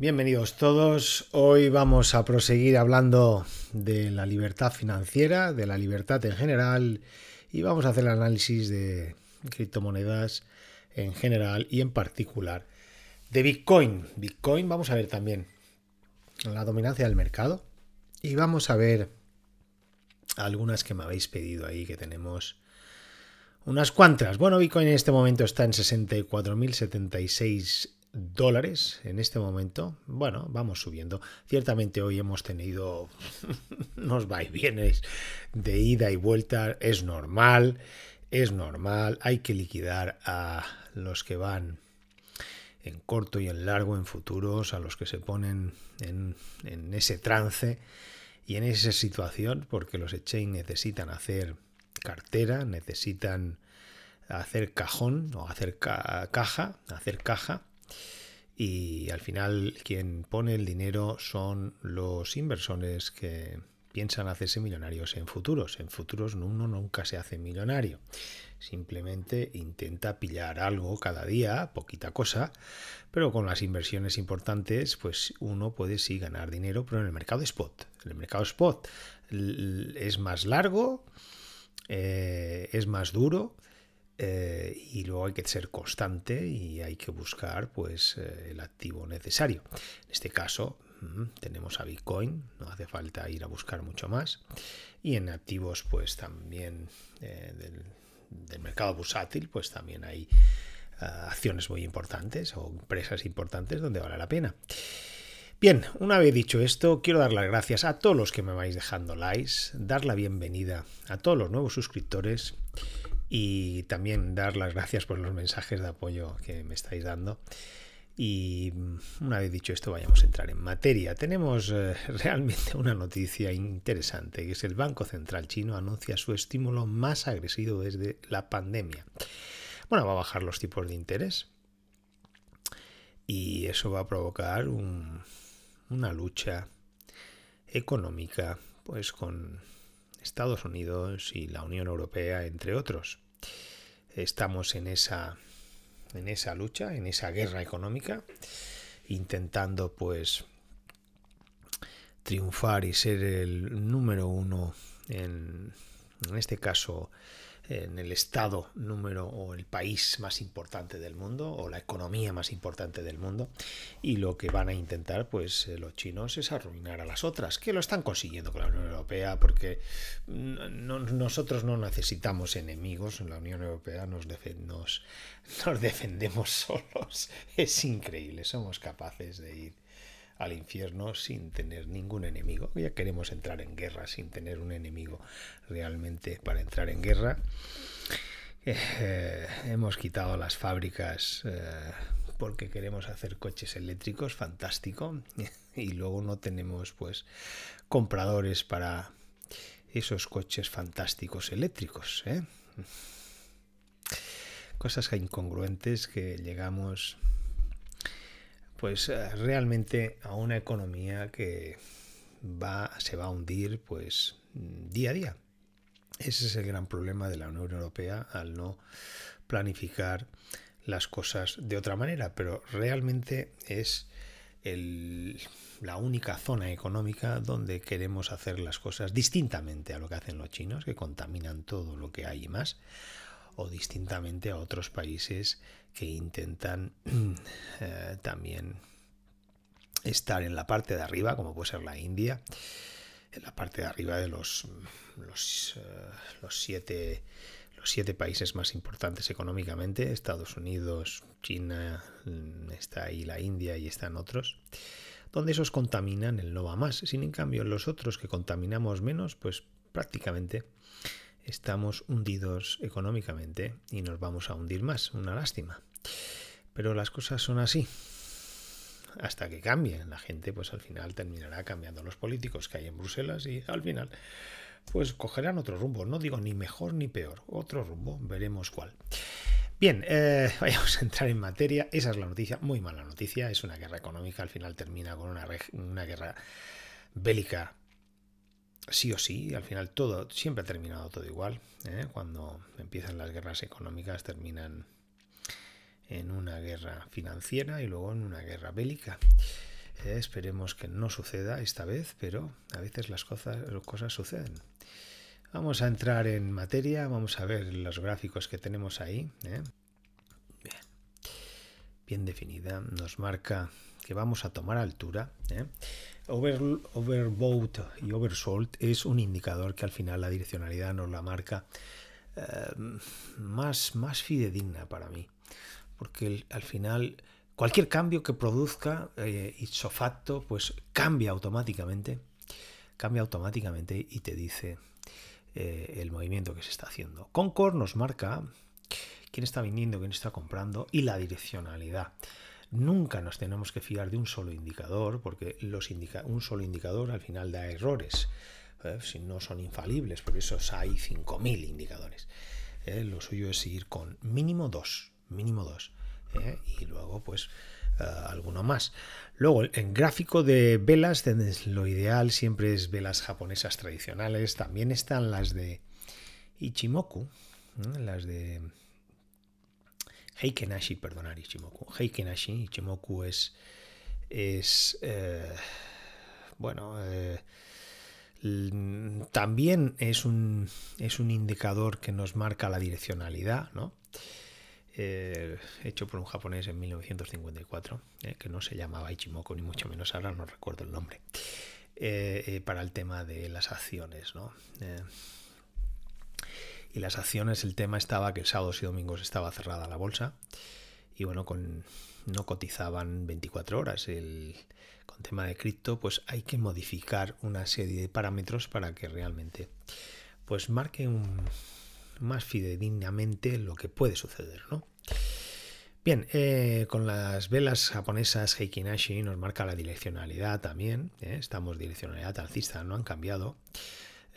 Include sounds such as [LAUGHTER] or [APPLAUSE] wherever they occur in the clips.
Bienvenidos todos. Hoy vamos a proseguir hablando de la libertad financiera, de la libertad en general y vamos a hacer el análisis de criptomonedas en general y en particular de Bitcoin. Bitcoin vamos a ver también la dominancia del mercado y vamos a ver algunas que me habéis pedido ahí que tenemos unas cuantas. Bueno, Bitcoin en este momento está en 64.076 dólares en este momento. Bueno, vamos subiendo. Ciertamente hoy hemos tenido unos [LAUGHS] vaivienes de ida y vuelta. Es normal, es normal. Hay que liquidar a los que van en corto y en largo, en futuros, a los que se ponen en, ese trance y en esa situación, porque los exchange necesitan hacer cartera, necesitan hacer cajón o hacer caja, hacer caja y al final quien pone el dinero son los inversores que piensan hacerse millonarios en futuros. En futuros uno nunca se hace millonario. Simplemente intenta pillar algo cada día, poquita cosa, pero con las inversiones importantes, pues uno puede sí ganar dinero, pero en el mercado spot. En el mercado spot es más largo, eh, es más duro eh, y luego hay que ser constante y hay que buscar pues eh, el activo necesario. En este caso mm, tenemos a Bitcoin, no hace falta ir a buscar mucho más. Y en activos pues también eh, del, mercado bursátil pues también hay acciones muy importantes o empresas importantes donde vale la pena. Bien, una vez dicho esto, quiero dar las gracias a todos los que me vais dejando likes, dar la bienvenida a todos los nuevos suscriptores y también dar las gracias por los mensajes de apoyo que me estáis dando. Y una vez dicho esto, vayamos a entrar en materia. Tenemos eh, [LAUGHS] realmente una noticia interesante, que es el Banco Central Chino anuncia su estímulo más agresivo desde la pandemia. Bueno, va a bajar los tipos de interés y eso va a provocar una lucha económica pues con Estados Unidos y la Unión Europea, entre otros. Estamos en esa, en esa lucha, en esa guerra económica, intentando pues triunfar y ser el número uno en, en este caso en el estado número o el país más importante del mundo o la economía más importante del mundo y lo que van a intentar pues eh, los chinos es arruinar a las otras que lo están consiguiendo con la Unión Europea porque nosotros no necesitamos enemigos en la Unión Europea nos, [LAUGHS] nos defendemos [LAUGHS] solos es increíble somos capaces de ir al infierno sin tener ningún enemigo. Ya queremos entrar en guerra sin tener un enemigo realmente para entrar en guerra. Eh, hemos quitado las fábricas eh, porque queremos hacer coches eléctricos, fantástico. [LAUGHS] y luego no tenemos pues compradores para esos coches fantásticos eléctricos. ¿eh? Cosas incongruentes que llegamos pues eh, realmente a una economía que se va a hundir pues día a día. Ese es el gran problema de la Unión Europea al no planificar las cosas de otra manera, pero realmente es la única zona económica donde queremos hacer las cosas distintamente a lo que hacen los chinos, que contaminan todo lo que hay y más, o distintamente a otros países que intentan [CLEARS THROAT] eh, también estar en la parte de arriba, como puede ser la India, en la parte de arriba de los, los, eh, siete los siete países más importantes económicamente, Estados Unidos, China, mm, está ahí la India y están otros, donde esos contaminan el no va más. Sin en cambio, los otros que contaminamos menos, pues prácticamente estamos hundidos económicamente y nos vamos a hundir más, una lástima. Pero las cosas son así. Hasta que cambien, la gente pues al final terminará cambiando los políticos que hay en Bruselas y al final pues cogerán otro rumbo. No digo ni mejor ni peor, otro rumbo, veremos cuál. Bien, eh, [LAUGHS] vayamos a entrar en materia. Esa es la noticia, muy mala noticia. Es una guerra económica, al final termina con una, una guerra bélica sí o sí, al final todo, siempre ha terminado todo igual. ¿eh? Cuando empiezan las guerras económicas terminan en una guerra financiera y luego en una guerra bélica. Eh, esperemos que no suceda esta vez, pero a veces las cosas, suceden. Vamos a entrar en materia, vamos a ver los gráficos que tenemos ahí. ¿eh? bien definida nos marca que vamos a tomar altura. ¿eh? Over, overbought y oversold es un indicador que al final la direccionalidad nos la marca eh, más, más fidedigna para mí. Porque al final cualquier cambio que produzca eh, facto, pues cambia automáticamente. Cambia automáticamente y te dice eh, el movimiento que se está haciendo. Concord nos marca quién está vendiendo, quién está comprando y la direccionalidad. Nunca nos tenemos que fiar de un solo indicador, porque los un solo indicador al final da errores. ¿eh? Si no son infalibles, por eso hay 5.000 indicadores. ¿eh? Lo suyo es ir con mínimo dos, mínimo dos. ¿eh? Y luego, pues, alguno más. Luego, en gráfico de velas, lo ideal siempre es velas japonesas tradicionales. También están las de Ichimoku, las de Heikenashi, perdonar, Ichimoku. Heikenashi, Ichimoku es, es eh, bueno, eh, también es un, es un indicador que nos marca la direccionalidad, ¿no? Eh, hecho por un japonés en 1954, que no se llamaba Ichimoku, ni mucho menos ahora no recuerdo el nombre, para el tema de las acciones. ¿no? y las acciones, el tema estaba que el sábados y domingos estaba cerrada la bolsa y bueno, con, no cotizaban 24 horas. El, con tema de cripto, pues hay que modificar una serie de parámetros para que realmente pues marque más fidedignamente lo que puede suceder, ¿no? Bien, eh, con las velas japonesas Heikinashi nos marca la direccionalidad también. ¿eh? Estamos direccionalidad alcista, no han cambiado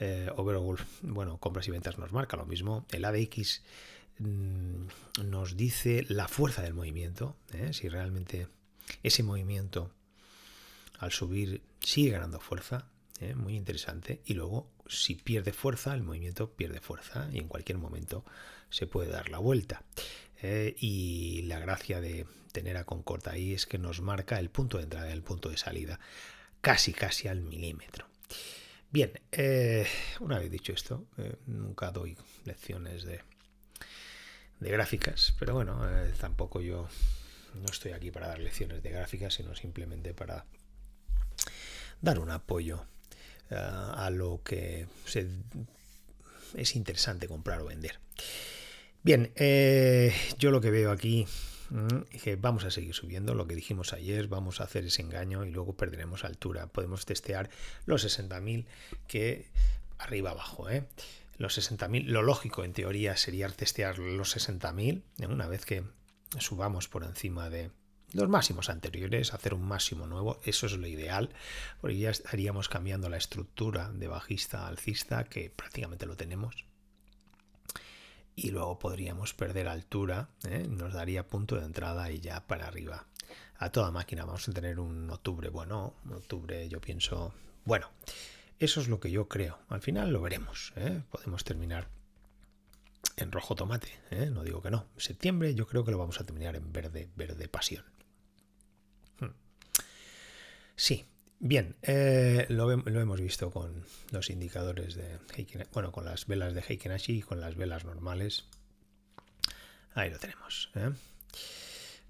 eh, Overall, bueno, compras y ventas nos marca lo mismo. El ADX mm, nos dice la fuerza del movimiento, ¿eh? si realmente ese movimiento al subir sigue ganando fuerza, ¿eh? muy interesante, y luego si pierde fuerza, el movimiento pierde fuerza y en cualquier momento se puede dar la vuelta. ¿eh? y la gracia de tener a Concord ahí es que nos marca el punto de entrada y el punto de salida casi casi al milímetro. Bien, eh, una vez dicho esto, eh, nunca doy lecciones de, gráficas, pero bueno, eh, tampoco yo no estoy aquí para dar lecciones de gráficas, sino simplemente para dar un apoyo a lo que es interesante comprar o vender. Bien, yo lo que veo aquí Mm, que vamos a seguir subiendo lo que dijimos ayer, vamos a hacer ese engaño y luego perderemos altura. Podemos testear los 60.000 que arriba abajo, ¿eh? Los 60.000, lo lógico en teoría sería testear los 60.000 ¿eh? una vez que subamos por encima de los máximos anteriores, hacer un máximo nuevo, eso es lo ideal, porque ya estaríamos cambiando la estructura de bajista a alcista, que prácticamente lo tenemos y luego podríamos perder altura, ¿eh? nos daría punto de entrada y ya para arriba. A toda máquina vamos a tener un octubre bueno, octubre yo pienso, bueno, eso es lo que yo creo. Al final lo veremos, ¿eh? podemos terminar en rojo tomate, ¿eh? no digo que no. septiembre yo creo que lo vamos a terminar en verde, verde pasión. Hmm. Sí, Bien, eh, lo, hemos visto con los indicadores de bueno, con las velas de Heiken Ashi y con las velas normales. Ahí lo tenemos. ¿eh?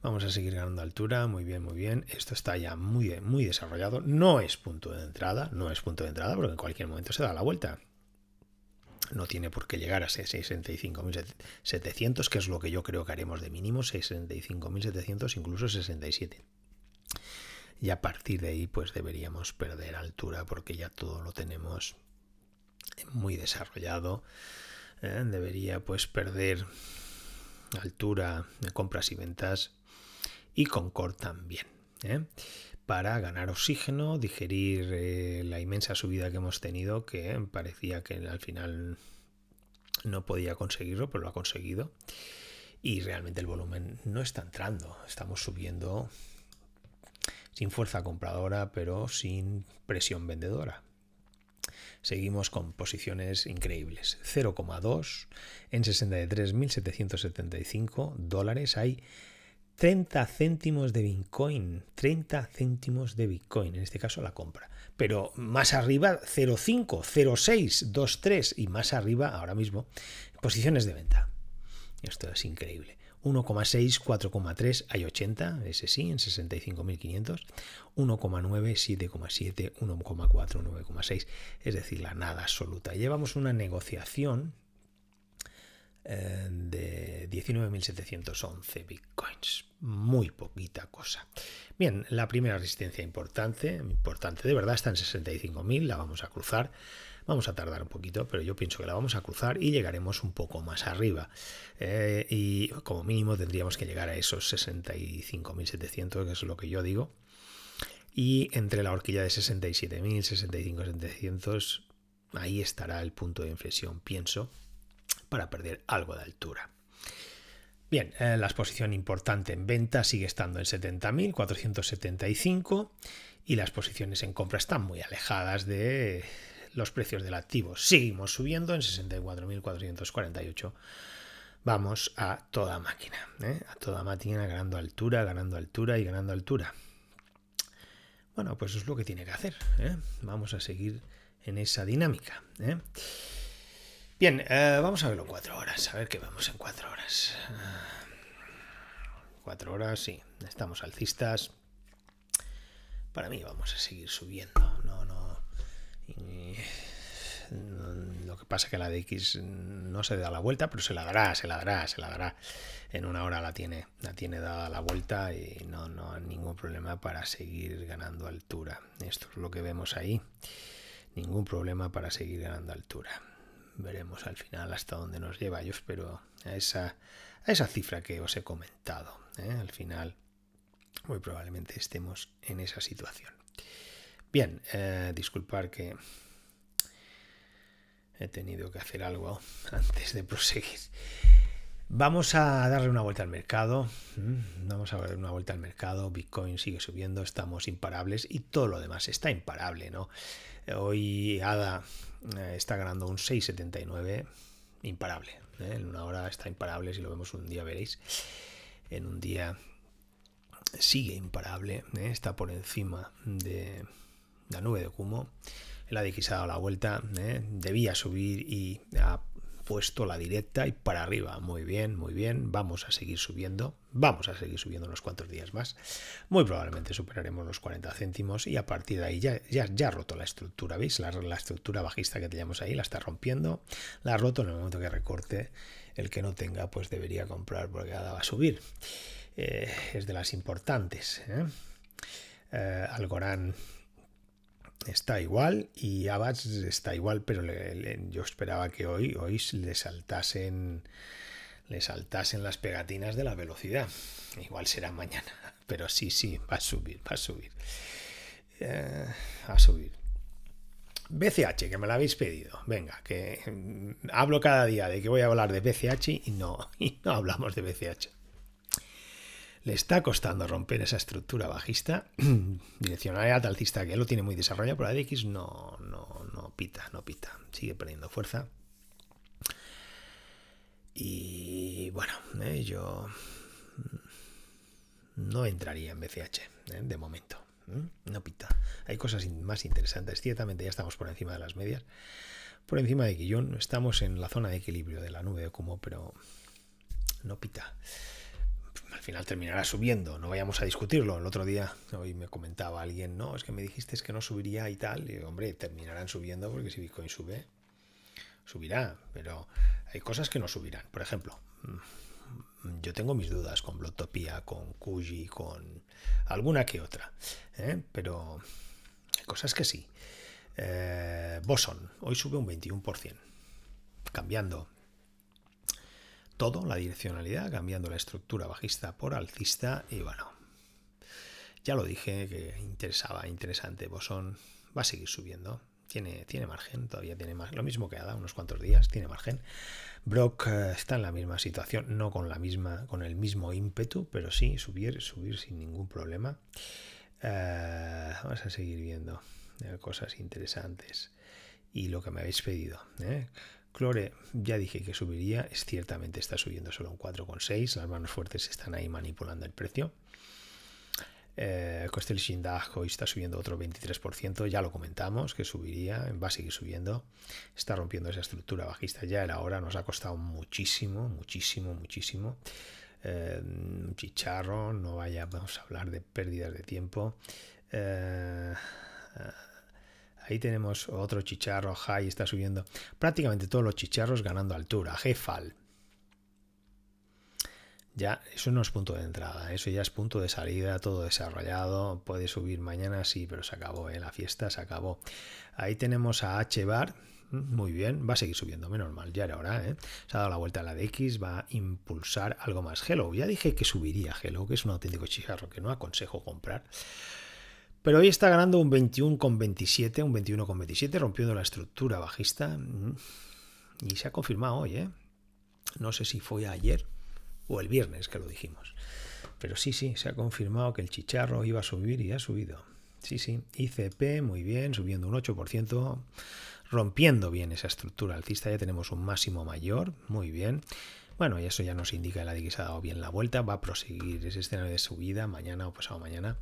Vamos a seguir ganando altura, muy bien, muy bien. Esto está ya muy, muy desarrollado. No es punto de entrada, no es punto de entrada porque en cualquier momento se da la vuelta. No tiene por qué llegar a 65.700, que es lo que yo creo que haremos de mínimo, 65.700, incluso 67 y a partir de ahí pues deberíamos perder altura porque ya todo lo tenemos muy desarrollado. ¿eh? debería pues perder altura de compras y ventas y Concord también. ¿eh? Para ganar oxígeno, digerir eh, la inmensa subida que hemos tenido, que parecía que al final no podía conseguirlo, pero lo ha conseguido. Y realmente el volumen no está entrando, estamos subiendo sin fuerza compradora, pero sin presión vendedora. Seguimos con posiciones increíbles. 0,2 en 63.775 dólares. Hay 30 céntimos de Bitcoin. 30 céntimos de Bitcoin, en este caso la compra. Pero más arriba 0,5, 0,6, 2,3 y más arriba ahora mismo posiciones de venta. Esto es increíble. 1,6, 4,3, hay 80, ese sí, en 65.500, 1,9, 7,7, 1,4, 9,6, es decir, la nada absoluta. Llevamos una negociación eh, de 19.711 bitcoins, muy poquita cosa. Bien, la primera resistencia importante, importante de verdad, está en 65.000, la vamos a cruzar. Vamos a tardar un poquito, pero yo pienso que la vamos a cruzar y llegaremos un poco más arriba. Eh, y como mínimo tendríamos que llegar a esos 65.700, que es lo que yo digo. Y entre la horquilla de 67.000, 65.700, ahí estará el punto de inflexión, pienso, para perder algo de altura. Bien, eh, la exposición importante en venta sigue estando en 70.475 y las posiciones en compra están muy alejadas de los precios del activo. Seguimos subiendo en 64.448. Vamos a toda máquina, ¿eh? a toda máquina ganando altura, ganando altura y ganando altura. Bueno, pues es lo que tiene que hacer. ¿eh? Vamos a seguir en esa dinámica. ¿eh? Bien, vamos a verlo en cuatro horas, a ver qué vemos en cuatro horas. Cuatro horas, sí, estamos alcistas. Para mí vamos a seguir subiendo lo que pasa es que la de X no se da la vuelta, pero se la dará, se la dará, se la dará. En una hora la tiene, la tiene dada la vuelta y no, no hay ningún problema para seguir ganando altura. Esto es lo que vemos ahí. Ningún problema para seguir ganando altura. Veremos al final hasta dónde nos lleva. Yo espero a esa, a esa cifra que os he comentado. ¿eh? Al final, muy probablemente estemos en esa situación. Bien, eh, disculpar que he tenido que hacer algo antes de proseguir. Vamos a darle una vuelta al mercado. Mm, vamos a darle una vuelta al mercado. Bitcoin sigue subiendo, estamos imparables y todo lo demás está imparable, ¿no? Hoy ADA eh, está ganando un 6,79, imparable. ¿eh? En una hora está imparable, si lo vemos un día veréis. En un día sigue imparable, ¿eh? está por encima de la nube de Kumo la de ha dado la vuelta, ¿eh? debía subir y ha puesto la directa y para arriba. Muy bien, muy bien. Vamos a seguir subiendo. Vamos a seguir subiendo unos cuantos días más. Muy probablemente superaremos los 40 céntimos y a partir de ahí ya, ya, ya ha roto la estructura. ¿Veis? La, estructura bajista que teníamos ahí la está rompiendo. La ha roto en el momento que recorte. El que no tenga, pues debería comprar porque ahora va a subir. Eh, es de las importantes. ¿eh? Algorán está igual y Abbas está igual, pero yo esperaba que hoy, hoy le saltasen le saltasen las pegatinas de la velocidad. Igual será mañana, [LAUGHS] pero sí, sí, va a subir, va a subir. Eh, a subir. BCH, que me lo habéis pedido. Venga, que mm, hablo cada día de que voy a hablar de BCH y no, [LAUGHS] y no hablamos de BCH le está costando romper esa estructura bajista, [CLEARS THROAT] direccional alta alcista que lo tiene muy desarrollado, pero x no, no, no pita, no pita, sigue perdiendo fuerza. Y bueno, eh, yo no entraría en BCH, eh, de momento. ¿eh? No pita. Hay cosas más interesantes. Ciertamente ya estamos por encima de las medias. Por encima de Guillón. Estamos en la zona de equilibrio de la nube de Kumo, pero no pita al final terminará subiendo, no vayamos a discutirlo. El otro día hoy me comentaba alguien, no, es que me dijiste que no subiría y tal. Y hombre, terminarán subiendo porque si Bitcoin sube, subirá, pero hay cosas que no subirán. Por ejemplo, mm, yo tengo mis dudas con Blotopia, con Kuji, con alguna que otra, ¿eh? pero hay cosas que sí. Eh, Boson, hoy sube un 21%, cambiando todo la direccionalidad, cambiando la estructura bajista por alcista y bueno, ya lo dije que interesaba, interesante, Bosón pues va a seguir subiendo. Tiene, tiene margen, todavía tiene más. Lo mismo que ha dado unos cuantos días, tiene margen. Brock eh, está en la misma situación, no con la misma, con el mismo ímpetu, pero sí subir, subir sin ningún problema. Eh, vamos a seguir viendo eh, cosas interesantes. Y lo que me habéis pedido. Clore, ya dije que subiría, es ciertamente está subiendo solo un 4,6, las manos fuertes están ahí manipulando el precio. Eh, Costel Shindag hoy está subiendo otro 23%, ya lo comentamos, que subiría, va a seguir subiendo, está rompiendo esa estructura bajista, ya era hora, nos ha costado muchísimo, muchísimo, muchísimo. Eh, chicharro, no vamos a hablar de pérdidas de tiempo. Eh, Ahí tenemos otro chicharro, High está subiendo. Prácticamente todos los chicharros ganando altura. Jefal. Ya, eso no es punto de entrada, eso ya es punto de salida, todo desarrollado. Puede subir mañana, sí, pero se acabó, ¿eh? la fiesta se acabó. Ahí tenemos a Hbar, mm, Muy bien, va a seguir subiendo, menos mal, ya era hora, ¿eh? Se ha dado la vuelta a la de X, va a impulsar algo más. Hello, ya dije que subiría Hello, que es un auténtico chicharro que no aconsejo comprar. Pero hoy está ganando un 21,27, un 21,27, rompiendo la estructura bajista. Mm. Y se ha confirmado hoy, ¿eh? No sé si fue ayer o el viernes que lo dijimos. Pero sí, sí, se ha confirmado que el chicharro iba a subir y ha subido. Sí, sí. ICP, muy bien, subiendo un 8%, rompiendo bien esa estructura alcista. Ya tenemos un máximo mayor, muy bien. Bueno, y eso ya nos indica la de que ha dado bien la vuelta. Va a proseguir ese escenario de subida mañana o pasado mañana.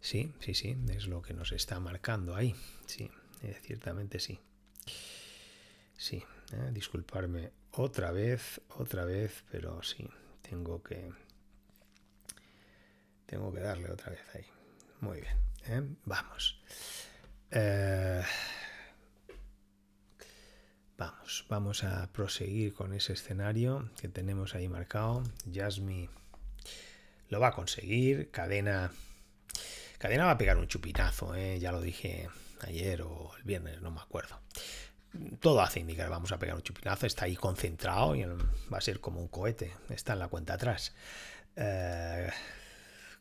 Sí, sí, sí, es lo que nos está marcando ahí. Sí, eh, ciertamente sí. Sí, eh, disculparme otra vez, otra vez, pero sí, tengo que... Tengo que darle otra vez ahí. Muy bien, eh, vamos. vamos, vamos a proseguir con ese escenario que tenemos ahí marcado. Jasmine lo va a conseguir, cadena Cadena va a pegar un chupinazo, ¿eh? ya lo dije ayer o el viernes, no me acuerdo. Todo hace indicar, vamos a pegar un chupinazo, está ahí concentrado y va a ser como un cohete, está en la cuenta atrás. Eh,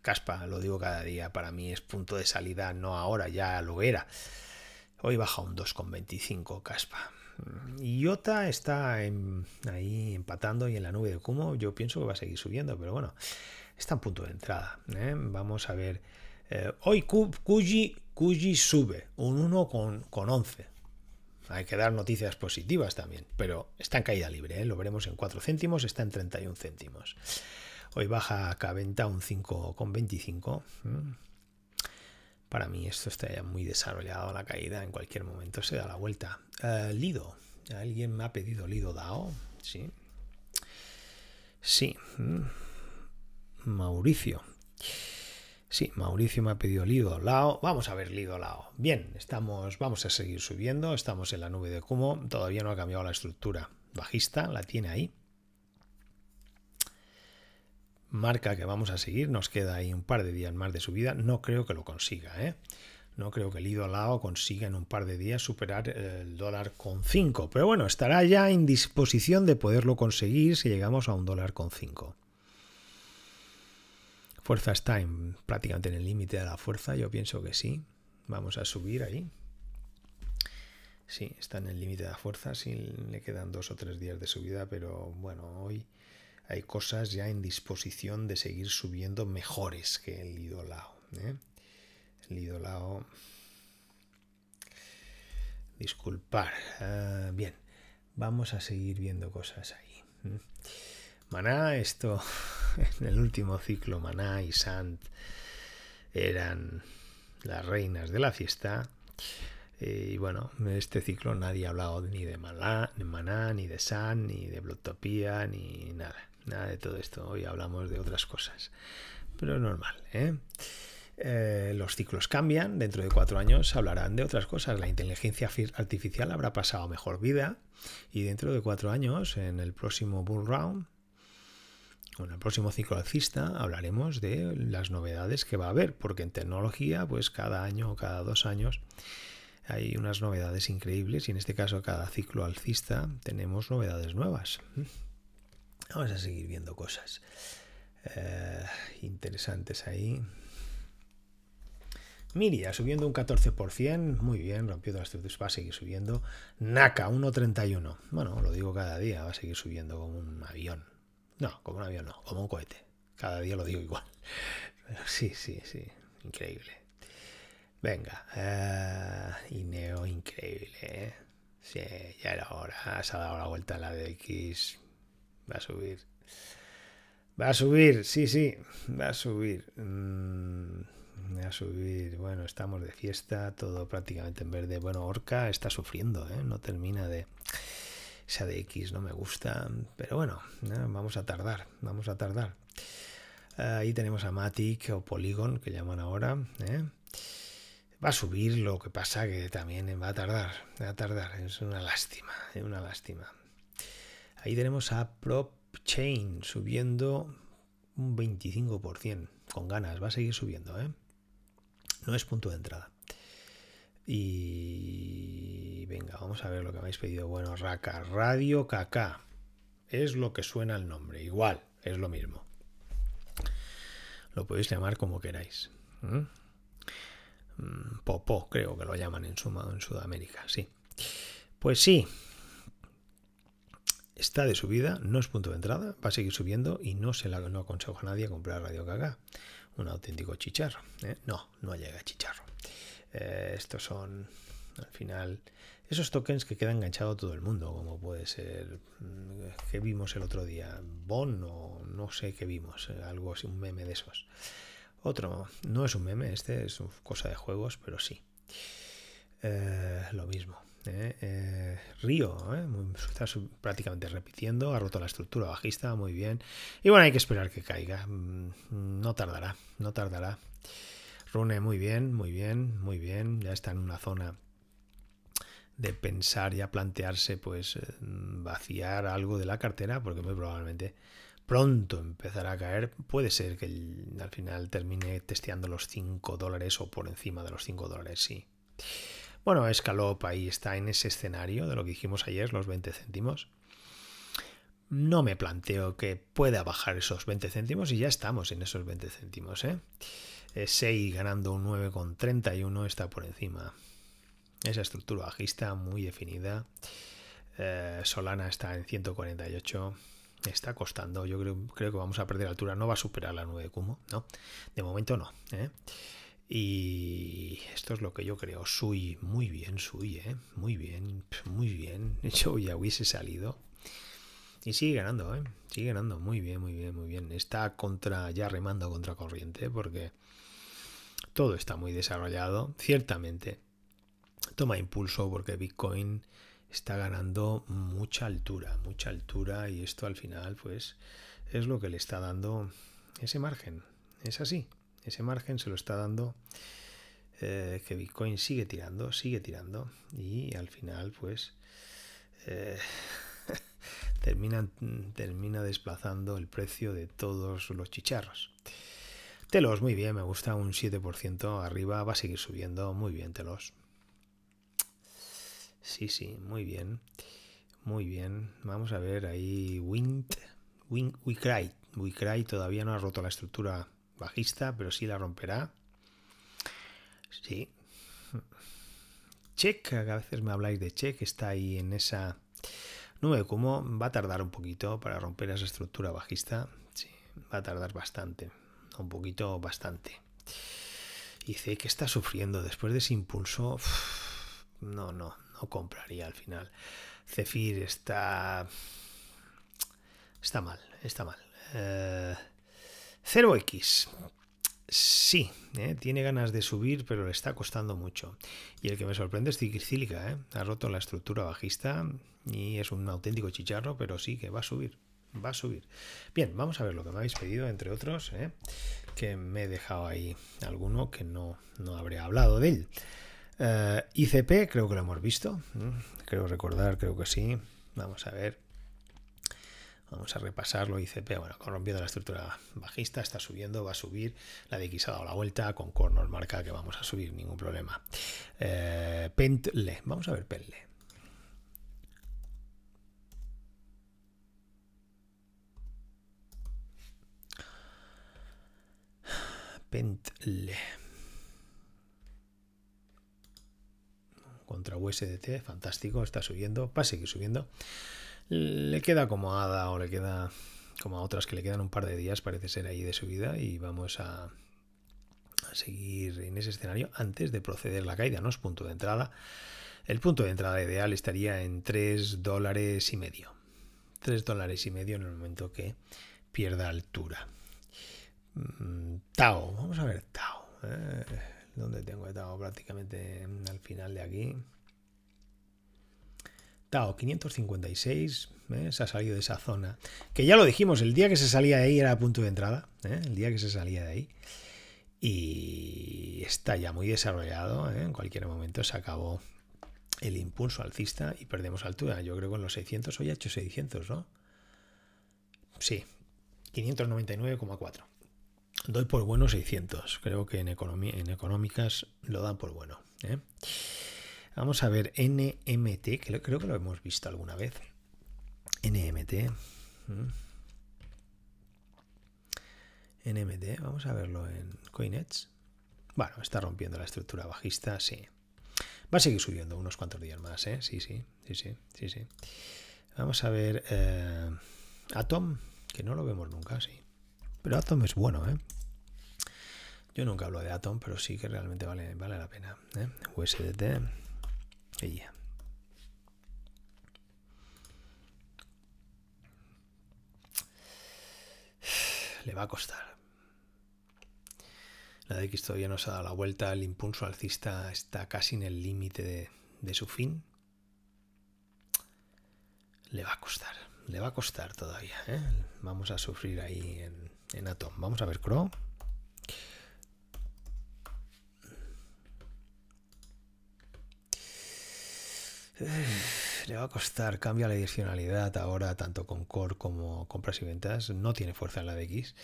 caspa, lo digo cada día, para mí es punto de salida, no ahora, ya lo era. Hoy baja un 2,25 Caspa. Iota está ahí empatando y en la nube de Kumo yo pienso que va a seguir subiendo, pero bueno, está en punto de entrada. ¿eh? Vamos a ver eh, hoy Cuji, sube un 1 con, 11. Hay que dar noticias positivas también, pero está en caída libre, ¿eh? lo veremos en 4 céntimos, está en 31 céntimos. Hoy baja Caventa un con 25 Para mí esto está ya muy desarrollado la caída, en cualquier momento se da la vuelta. Eh, Lido, alguien me ha pedido Lido Dao, sí. Sí. Mauricio. Sí, Mauricio me ha pedido Lido Lao. Vamos a ver Lido Lao. Bien, estamos, vamos a seguir subiendo. Estamos en la nube de Kumo. Todavía no ha cambiado la estructura bajista, la tiene ahí. Marca que vamos a seguir. Nos queda ahí un par de días más de subida. No creo que lo consiga, ¿eh? No creo que Lido Lao consiga en un par de días superar el dólar con 5. Pero bueno, estará ya en disposición de poderlo conseguir si llegamos a un dólar con 5 fuerza está prácticamente en el límite de la fuerza, yo pienso que sí. Vamos a subir ahí. Sí, está en el límite de la fuerza, sí le quedan dos o tres días de subida, pero bueno, hoy hay cosas ya en disposición de seguir subiendo mejores que el idolao. ¿eh? El idolao... Disculpar. Ah, bien, vamos a seguir viendo cosas ahí. ¿eh? Maná, esto, [LAUGHS] en el último ciclo, Maná y Sant eran las reinas de la fiesta. Eh, y bueno, en este ciclo nadie ha hablado ni de Maná, ni de San, ni de Blotopia, ni nada. Nada de todo esto. Hoy hablamos de otras cosas. Pero es normal, Eh, eh los ciclos cambian, dentro de cuatro años hablarán de otras cosas. La inteligencia artificial habrá pasado mejor vida y dentro de cuatro años, en el próximo Bull Round, en el próximo ciclo alcista hablaremos de las novedades que va a haber, porque en tecnología, pues cada año o cada dos años hay unas novedades increíbles y en este caso cada ciclo alcista tenemos novedades nuevas. Vamos a seguir viendo cosas eh, interesantes ahí. Miria subiendo un 14%, muy bien, rompió las las va a seguir subiendo. Naka 1.31, bueno, lo digo cada día, va a seguir subiendo como un avión. No, como un avión no, como un cohete. Cada día lo digo igual. Pero sí, sí, sí. Increíble. Venga. Eh, Ineo, increíble. ¿eh? Sí, ya era hora. Se ha dado la vuelta a la de X. Va a subir. Va a subir, sí, sí. Va a subir. Mm, va a subir. Bueno, estamos de fiesta, todo prácticamente en verde. Bueno, Orca está sufriendo, ¿eh? No termina de... Esa de X no me gusta, pero bueno, eh, vamos a tardar, vamos a tardar. Eh, ahí tenemos a Matic o Polygon, que llaman ahora. Eh. Va a subir, lo que pasa que también va a tardar, va a tardar. Es una lástima, es una lástima. Ahí tenemos a Chain subiendo un 25%, con ganas, va a seguir subiendo. No es punto de entrada. Y venga, vamos a ver lo que habéis pedido. Bueno, Raka, Radio kaká Es lo que suena el nombre. Igual, es lo mismo. Lo podéis llamar como queráis. Mm, popó, creo que lo llaman en, suma, en Sudamérica, sí. Pues sí, está de subida, no es punto de entrada, va a seguir subiendo y no se la, no aconsejo a nadie comprar Radio kaká Un auténtico chicharro. ¿eh? No, no llega a chicharro. Eh, estos son, al final, esos tokens que queda enganchado a todo el mundo, como puede ser, mm, que vimos el otro día? Bon o no sé qué vimos, eh, algo así, un meme de esos. Otro, no es un meme, este es cosa de juegos, pero sí. Eh, lo mismo. Río, está prácticamente repitiendo, ha roto la estructura bajista, muy bien. Y bueno, hay que esperar que caiga. Mm, no tardará, no tardará. Rune, muy bien, muy bien, muy bien. Ya está en una zona de pensar, a plantearse, pues eh, vaciar algo de la cartera, porque muy probablemente pronto empezará a caer. Puede ser que al final termine testeando los 5 dólares o por encima de los 5 dólares, sí. Bueno, escalopa ahí está en ese escenario de lo que dijimos ayer, los 20 céntimos. No me planteo que pueda bajar esos 20 céntimos y ya estamos en esos 20 céntimos, ¿eh? 6 eh, ganando un 9,31 está por encima. Esa estructura bajista muy definida. Eh, Solana está en 148. Está costando. Yo creo, que vamos a perder altura. No va a superar la 9 Kumo. No. De momento no. ¿eh? Y esto es lo que yo creo. Sui, muy bien, Sui, muy bien, muy bien. [LAUGHS] Yo ya hubiese salido. Y sigue ganando, ¿eh? Sigue ganando. Muy bien, muy bien, muy bien. Está contra, ya remando contra corriente porque todo está muy desarrollado. Ciertamente, toma impulso porque Bitcoin está ganando mucha altura, mucha altura y esto al final pues es lo que le está dando ese margen. Es así, ese margen se lo está dando eh, que Bitcoin sigue tirando, sigue tirando y al final pues eh, termina, termina desplazando el precio de todos los chicharros. Telos, muy bien, me gusta un 7% arriba, va a seguir subiendo, muy bien, Telos. Sí, sí, muy bien, muy bien. Vamos a ver ahí, Wind, Wind, We Cry. We Cry todavía no ha roto la estructura bajista, pero sí la romperá. Sí. Check, a veces me habláis de Check, está ahí en esa Nube eh, como va a tardar un poquito para romper esa estructura bajista. Sí, va a tardar bastante. Un poquito, bastante. Y sé que está sufriendo después de ese impulso. no, no, no compraría al final. Cefir está. Está mal, está mal. 0x. Eh, sí, ¿eh? tiene ganas de subir, pero le está costando mucho. Y el que me sorprende es Cílica, ¿eh? ha roto la estructura bajista y es un auténtico chicharro, pero sí que va a subir. Va a subir. Bien, vamos a ver lo que me habéis pedido, entre otros, ¿eh? que me he dejado ahí alguno que no, no habré hablado de él. ICP, creo que lo hemos visto. Creo recordar, creo que sí. Vamos a ver. Vamos a repasarlo. ICP, bueno, corrompiendo la estructura bajista, está subiendo, va a subir. La de X ha dado la vuelta, con Core marca que vamos a subir, ningún problema. Eh, Pentle, vamos a ver Pentle. Pentle. Contra USDT, fantástico, está subiendo, va a seguir subiendo le queda como a Ada o le queda como a otras que le quedan un par de días, parece ser ahí de su vida, y vamos a, a seguir en ese escenario antes de proceder la caída, no es punto de entrada. El punto de entrada ideal estaría en 3 dólares y medio. 3 dólares y medio en el momento que pierda altura. Mm, Tao, vamos a ver Tao. ¿eh? ¿Dónde tengo Tao? Prácticamente al final de aquí. Tao 556 ¿eh? se ha salido de esa zona. Que ya lo dijimos, el día que se salía de ahí era punto de entrada. ¿eh? El día que se salía de ahí. Y está ya muy desarrollado. ¿eh? En cualquier momento se acabó el impulso alcista y perdemos altura. Yo creo que en los 600 hoy ha hecho 600, ¿no? Sí, 599,4. Doy por bueno 600. Creo que en, economía, en económicas lo dan por bueno. ¿eh? Vamos a ver, NMT, que creo que lo hemos visto alguna vez. NMT. Mm. NMT, vamos a verlo en CoinEdge. Bueno, está rompiendo la estructura bajista, sí. Va a seguir subiendo unos cuantos días más, ¿eh? Sí, sí, sí, sí, sí, sí. Vamos a ver eh, Atom, que no lo vemos nunca, sí. Pero Atom es bueno, ¿eh? Yo nunca hablo de Atom, pero sí que realmente vale, vale la pena. ¿eh? USDT ella. Le va a costar. La de X todavía no se ha dado la vuelta, el impulso alcista está casi en el límite de, su fin. Le va a costar, le va a costar todavía. ¿eh? Vamos a sufrir ahí en, en Atom. Vamos a ver, Crow. le va a costar, cambia la direccionalidad ahora tanto con core como compras y ventas, no tiene fuerza en la X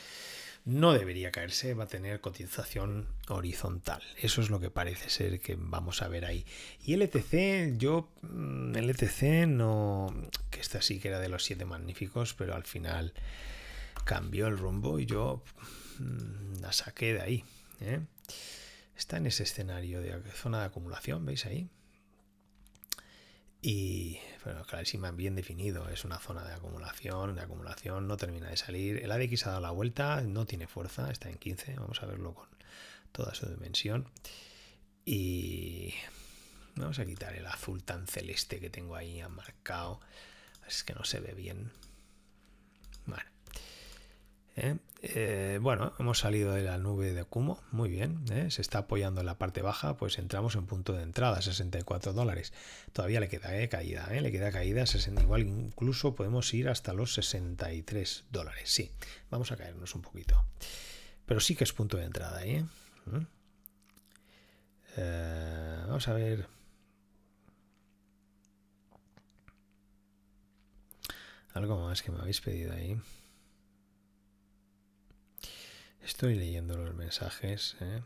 no debería caerse, va a tener cotización horizontal. Eso es lo que parece ser que vamos a ver ahí. Y LTC, yo, mm, LTC no, que esta sí que era de los siete magníficos, pero al final cambió el rumbo y yo mm, la saqué de ahí. ¿eh? Está en ese escenario de zona de acumulación, ¿veis ahí? Y bueno, más bien definido, es una zona de acumulación, de acumulación, no termina de salir. El ADX ha dado la vuelta, no tiene fuerza, está en 15, vamos a verlo con toda su dimensión. Y vamos a quitar el azul tan celeste que tengo ahí ha marcado, es que no se ve bien. Vale. ¿eh? Eh, bueno, hemos salido de la nube de Kumo, muy bien, ¿eh? se está apoyando en la parte baja, pues entramos en punto de entrada, 64 dólares. Todavía le queda caída, le queda caída, 60, igual incluso podemos ir hasta los 63 dólares, sí, vamos a caernos un poquito. Pero sí que es punto de entrada, ¿Mm? vamos a ver. Algo más que me habéis pedido ahí. Estoy leyendo los mensajes. ¿eh?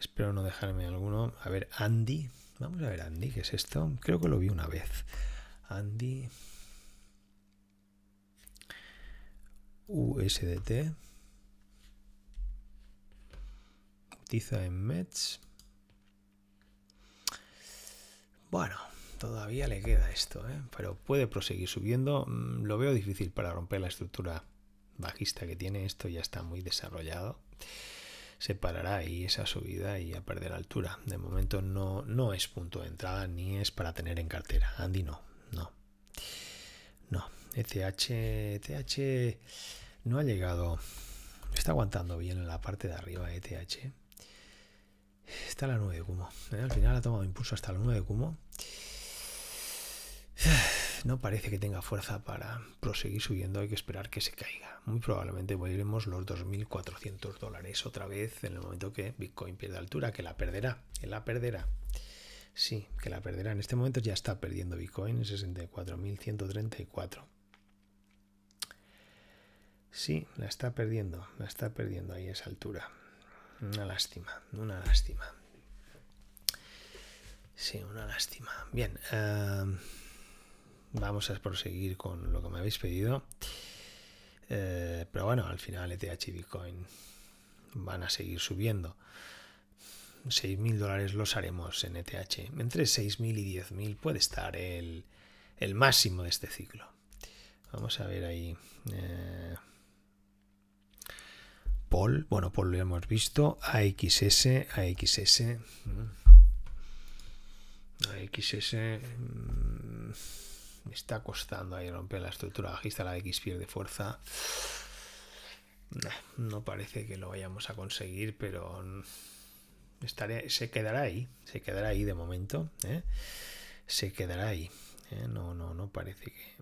Espero no dejarme alguno. A ver, Andy. Vamos a ver, Andy, ¿qué es esto? Creo que lo vi una vez. Andy. USDT. Cotiza en METS. Bueno, todavía le queda esto, ¿eh? pero puede proseguir subiendo. Mm, lo veo difícil para romper la estructura bajista que tiene, esto ya está muy desarrollado. Se parará ahí esa subida y a perder altura. De momento no, no es punto de entrada ni es para tener en cartera. Andy no, no. No, ETH, ETH no ha llegado. Está aguantando bien en la parte de arriba ETH. Está la nube de eh, Al final ha tomado impulso hasta la nube de no parece que tenga fuerza para proseguir subiendo, hay que esperar que se caiga. Muy probablemente volveremos los 2.400 dólares otra vez en el momento que Bitcoin pierda altura, que la perderá, que la perderá. Sí, que la perderá. En este momento ya está perdiendo Bitcoin en 64.134. Sí, la está perdiendo, la está perdiendo ahí esa altura. Una lástima, una lástima. Sí, una lástima. Bien. Eh, vamos a proseguir con lo que me habéis pedido. Eh, pero bueno, al final ETH y Bitcoin van a seguir subiendo. 6.000 dólares los haremos en ETH. Entre 6.000 y 10.000 puede estar el, máximo de este ciclo. Vamos a ver ahí. Eh, Paul, bueno, Paul lo hemos visto. AXS, AXS. Mm. AXS. Mm me está costando ahí romper la estructura bajista, la X pierde fuerza. no parece que lo vayamos a conseguir, pero se quedará ahí, se quedará ahí de momento, ¿eh? se quedará ahí. ¿eh? No, no, no parece que,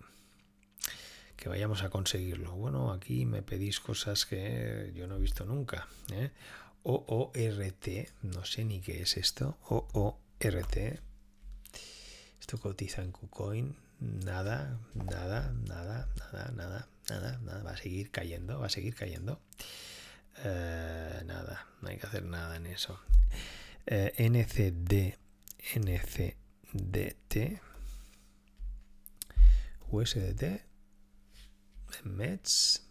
que vayamos a conseguirlo. Bueno, aquí me pedís cosas que yo no he visto nunca. ¿eh? OORT, no sé ni qué es esto. OORT. Esto cotiza en KuCoin nada, nada, nada, nada, nada, nada, nada. Va a seguir cayendo, va a seguir cayendo. Eh, nada, no hay que hacer nada en eso. Eh, NCD, NCDT, USDT, METS.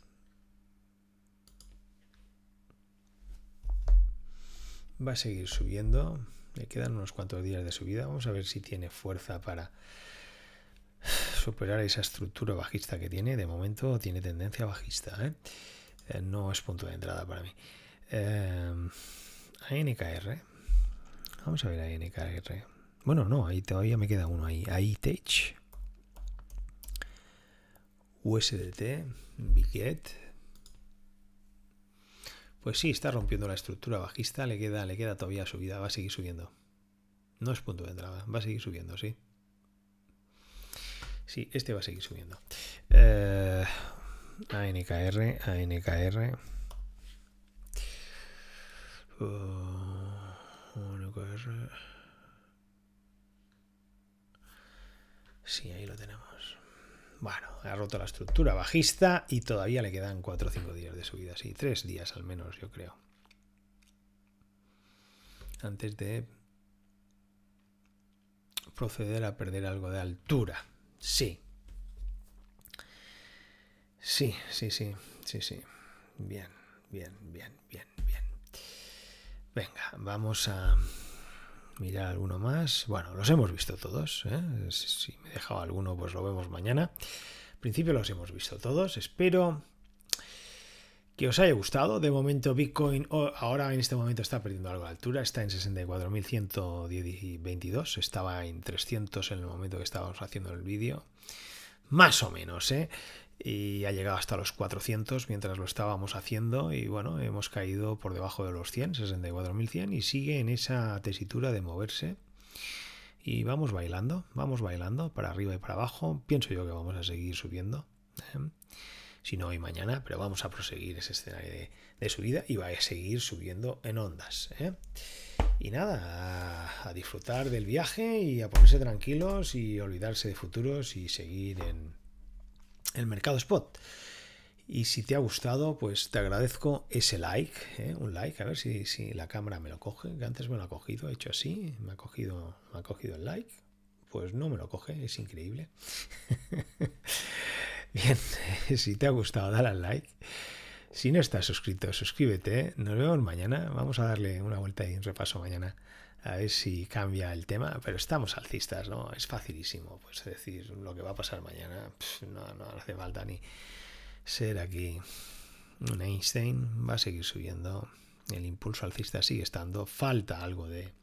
Va a seguir subiendo. Me quedan unos cuantos días de subida. Vamos a ver si tiene fuerza para superar esa estructura bajista que tiene. De momento tiene tendencia bajista. ¿eh? Eh, no es punto de entrada para mí. Eh, NKR Vamos a ver NKR Bueno, no, ahí todavía me queda uno ahí. tech USDT. Biget. Pues sí, está rompiendo la estructura bajista. Le queda, le queda todavía subida. Va a seguir subiendo. No es punto de entrada. Va a seguir subiendo, sí. Sí, este va a seguir subiendo. Eh, ANKR, ANKR. Uh, ANKR. Sí, ahí lo tenemos. Bueno, ha roto la estructura bajista y todavía le quedan 4 o 5 días de subida. Sí, 3 días al menos, yo creo. Antes de proceder a perder algo de altura. Sí. Sí, sí, sí, sí, sí. Bien, bien, bien, bien, bien. Venga, vamos a mirar alguno más. Bueno, los hemos visto todos. ¿eh? Si me he dejado alguno, pues lo vemos mañana. principio los hemos visto todos. Espero que os haya gustado. De momento Bitcoin ahora en este momento está perdiendo algo de altura, está en 64.122, estaba en 300 en el momento que estábamos haciendo el vídeo, más o menos, ¿eh? Y ha llegado hasta los 400 mientras lo estábamos haciendo y bueno, hemos caído por debajo de los 100, 64.100 y sigue en esa tesitura de moverse. Y vamos bailando, vamos bailando para arriba y para abajo. Pienso yo que vamos a seguir subiendo. ¿eh? si no hoy mañana, pero vamos a proseguir ese escenario de, subida y va a seguir subiendo en ondas. ¿eh? Y nada, a, disfrutar del viaje y a ponerse tranquilos y olvidarse de futuros y seguir en el mercado spot. Y si te ha gustado, pues te agradezco ese like, ¿eh? un like, a ver si, si, la cámara me lo coge, que antes me lo ha cogido, he hecho así, me ha cogido, me ha cogido el like, pues no me lo coge, es increíble. [LAUGHS] Bien, [LAUGHS] si te ha gustado, dale al like. Si no estás suscrito, suscríbete. Nos vemos mañana. Vamos a darle una vuelta y un repaso mañana a ver si cambia el tema, pero estamos alcistas, ¿no? Es facilísimo, pues decir lo que va a pasar mañana, no, no hace falta ni ser aquí un Einstein, va a seguir subiendo, el impulso alcista sigue estando, falta algo de,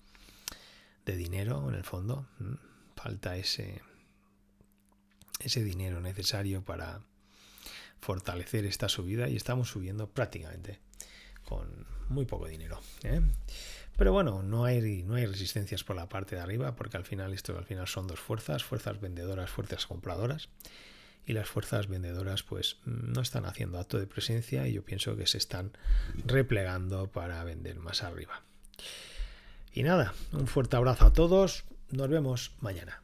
de dinero en el fondo, mm, falta ese ese dinero necesario para fortalecer esta subida y estamos subiendo prácticamente con muy poco dinero. ¿eh? Pero bueno, no hay, no hay resistencias por la parte de arriba porque al final esto al final son dos fuerzas, fuerzas vendedoras, fuerzas compradoras y las fuerzas vendedoras pues no están haciendo acto de presencia y yo pienso que se están replegando para vender más arriba. Y nada, un fuerte abrazo a todos, nos vemos mañana.